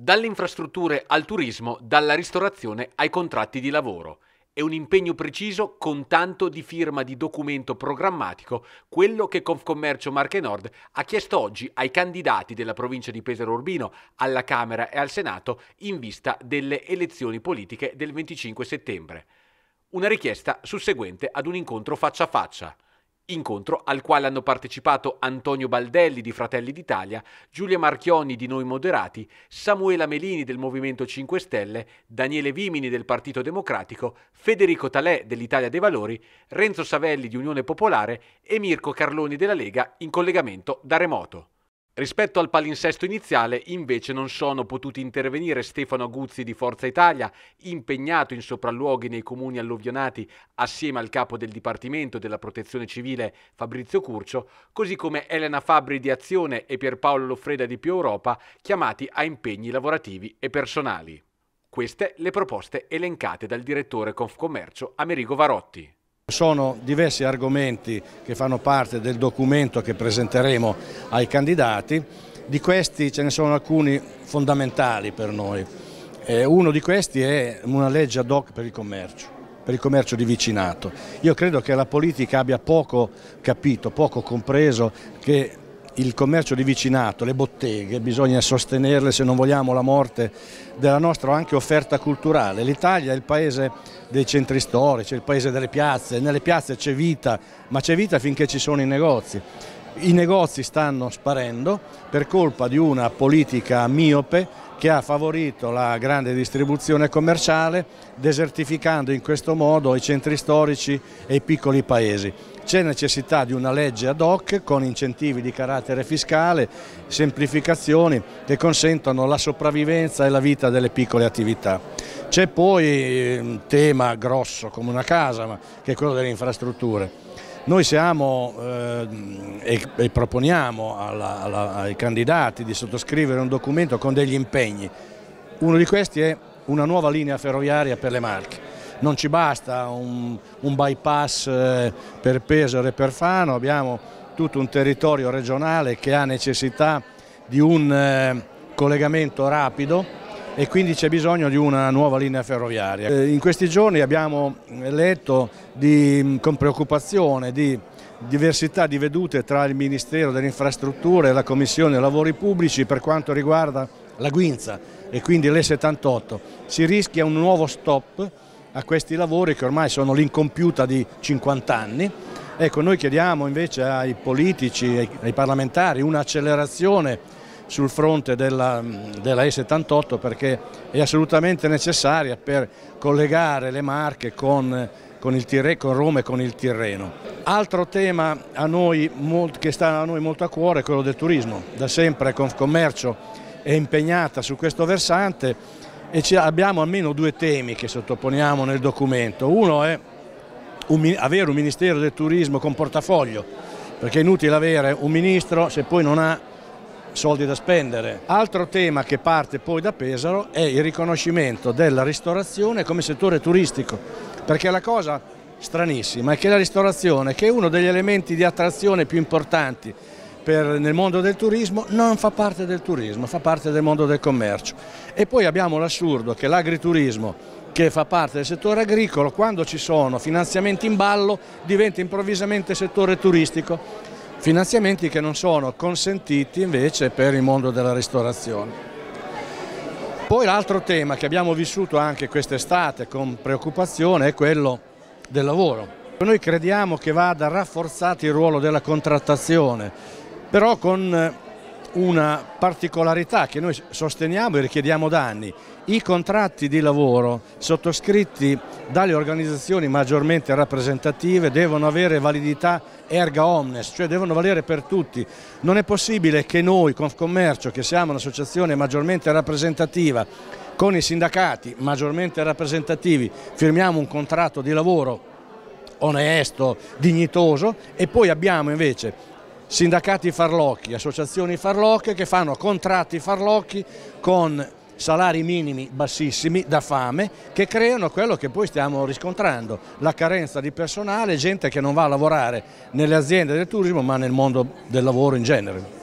Dalle infrastrutture al turismo, dalla ristorazione ai contratti di lavoro. È un impegno preciso con tanto di firma di documento programmatico, quello che Confcommercio Marche Nord ha chiesto oggi ai candidati della provincia di Pesaro Urbino, alla Camera e al Senato in vista delle elezioni politiche del 25 settembre. Una richiesta susseguente ad un incontro faccia a faccia. Incontro al quale hanno partecipato Antonio Baldelli di Fratelli d'Italia, Giulia Marchioni di Noi Moderati, Samuela Melini del Movimento 5 Stelle, Daniele Vimini del Partito Democratico, Federico Talè dell'Italia dei Valori, Renzo Savelli di Unione Popolare e Mirko Carloni della Lega in collegamento da remoto. Rispetto al palinsesto iniziale invece non sono potuti intervenire Stefano Aguzzi di Forza Italia, impegnato in sopralluoghi nei comuni alluvionati assieme al capo del Dipartimento della Protezione Civile Fabrizio Curcio, così come Elena Fabri di Azione e Pierpaolo Loffreda di Più Europa, chiamati a impegni lavorativi e personali. Queste le proposte elencate dal direttore Confcommercio Amerigo Varotti. Sono diversi argomenti che fanno parte del documento che presenteremo ai candidati, di questi ce ne sono alcuni fondamentali per noi. uno di questi è una legge ad hoc per il commercio per il commercio di vicinato. Io credo che la politica abbia poco capito, poco compreso che il commercio di vicinato, le botteghe, bisogna sostenerle se non vogliamo la morte della nostra anche offerta culturale. L'Italia è il paese dei centri storici, il paese delle piazze, nelle piazze c'è vita, ma c'è vita finché ci sono i negozi. I negozi stanno sparendo per colpa di una politica miope che ha favorito la grande distribuzione commerciale desertificando in questo modo i centri storici e i piccoli paesi. C'è necessità di una legge ad hoc con incentivi di carattere fiscale, semplificazioni che consentano la sopravvivenza e la vita delle piccole attività. C'è poi eh, un tema grosso come una casa, che è quello delle infrastrutture. Noi siamo eh, e, e, proponiamo alla, alla, ai candidati di sottoscrivere un documento con degli impegni. Uno di questi è una nuova linea ferroviaria per le Marche. Non ci basta un, un bypass eh, per Pesaro e per Fano, abbiamo tutto un territorio regionale che ha necessità di un eh, collegamento rapido e quindi c'è bisogno di una nuova linea ferroviaria. Eh, in questi giorni abbiamo letto di, mm, con preoccupazione di diversità di vedute tra il Ministero delle Infrastrutture e la Commissione Lavori Pubblici per quanto riguarda la Guinza e quindi l'E78. Si rischia un nuovo stop a questi lavori che ormai sono l'incompiuta di 50 anni. Ecco, noi chiediamo invece ai politici, ai parlamentari un'accelerazione sul fronte della, della E78 perché è assolutamente necessaria per collegare le Marche con, con, Tirre, con Roma e con il Tirreno. Altro tema noi, che sta a noi molto a cuore è quello del turismo. Da sempre Confcommercio è impegnata su questo versante e abbiamo almeno due temi che sottoponiamo nel documento. Uno è un, avere un Ministero del Turismo con portafoglio, perché è inutile avere un Ministro se poi non ha soldi da spendere. Altro tema che parte poi da Pesaro è il riconoscimento della ristorazione come settore turistico, perché la cosa stranissima è che la ristorazione, che è uno degli elementi di attrazione più importanti per, nel mondo del turismo, non fa parte del turismo, fa parte del mondo del commercio. E poi abbiamo l'assurdo che l'agriturismo che fa parte del settore agricolo, quando ci sono finanziamenti in ballo diventa improvvisamente settore turistico finanziamenti che non sono consentiti invece per il mondo della ristorazione. Poi l'altro tema che abbiamo vissuto anche quest'estate con preoccupazione è quello del lavoro. Noi crediamo che vada rafforzato il ruolo della contrattazione, però con eh, una particolarità che noi sosteniamo e richiediamo da anni. I contratti di lavoro sottoscritti dalle organizzazioni maggiormente rappresentative devono avere validità erga omnes, cioè devono valere per tutti. Non è possibile che noi, Confcommercio, che siamo un'associazione maggiormente rappresentativa, con i sindacati maggiormente rappresentativi firmiamo un contratto di lavoro onesto, dignitoso e poi abbiamo invece sindacati farlocchi, associazioni farlocche che fanno contratti farlocchi con salari minimi bassissimi da fame che creano quello che poi stiamo riscontrando, la carenza di personale, gente che non va a lavorare nelle aziende del turismo ma nel mondo del lavoro in genere.